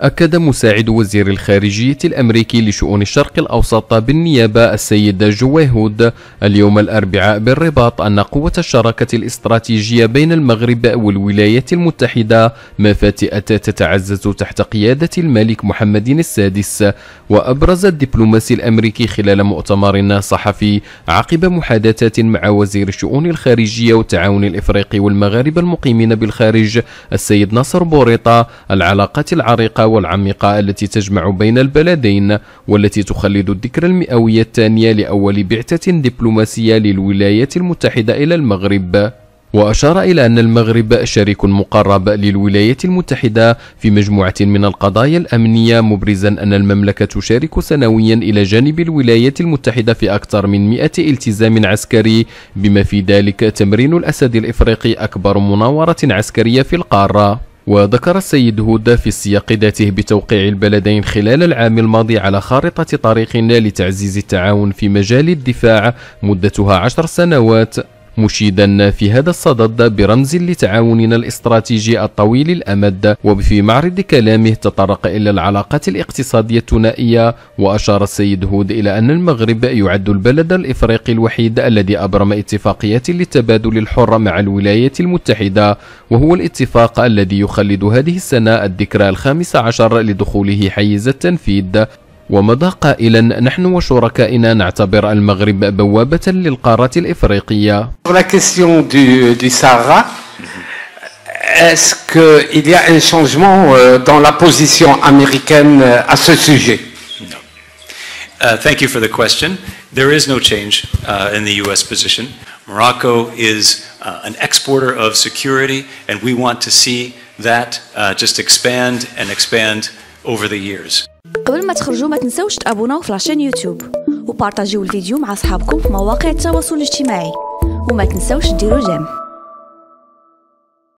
أكد مساعد وزير الخارجية الأمريكي لشؤون الشرق الأوسط بالنيابة السيد جويهود اليوم الأربعاء بالرباط أن قوة الشراكة الاستراتيجية بين المغرب والولايات المتحدة مفاتئة تتعزز تحت قيادة الملك محمد السادس وأبرز الدبلوماسي الأمريكي خلال مؤتمر صحفي عقب محادثات مع وزير الشؤون الخارجية والتعاون الإفريقي والمغاربة المقيمين بالخارج السيد ناصر بوريطة العلاقات العريقة والعميقة التي تجمع بين البلدين والتي تخلد الذكرى المئوية الثانية لأول بعثة دبلوماسية للولايات المتحدة إلى المغرب وأشار إلى أن المغرب شريك مقرب للولايات المتحدة في مجموعة من القضايا الأمنية مبرزا أن المملكة تشارك سنويا إلى جانب الولايات المتحدة في أكثر من 100 التزام عسكري بما في ذلك تمرين الأسد الإفريقي أكبر مناورة عسكرية في القارة وذكر السيد هودة في السياق ذاته بتوقيع البلدين خلال العام الماضي على خارطة طريقنا لتعزيز التعاون في مجال الدفاع مدتها عشر سنوات مشيدا في هذا الصدد برمز لتعاوننا الاستراتيجي الطويل الأمد وفي معرض كلامه تطرق إلى العلاقات الاقتصادية الثنائية وأشار السيد هود إلى أن المغرب يعد البلد الإفريقي الوحيد الذي أبرم اتفاقيات للتبادل الحر مع الولايات المتحدة وهو الاتفاق الذي يخلد هذه السنة الذكرى الخامسة عشر لدخوله حيز التنفيذ ومضى قائلا نحن وشركائنا نعتبر المغرب بوابة للقارة الإفريقية La question du, du Sahara, est-ce qu'il y a un changement dans la position américaine à ce sujet Uh, thank you for the question. There is no change uh, in the U.S. position. Morocco is uh, an exporter of security, and we want to see that just expand and expand over the years. قبل ما تخرجوا ما تنسوش تابوناو في لاشين يوتيوب وبارطاجيو الفيديو مع اصحابكم في مواقع التواصل الاجتماعي وما تنسوش ديروا جيم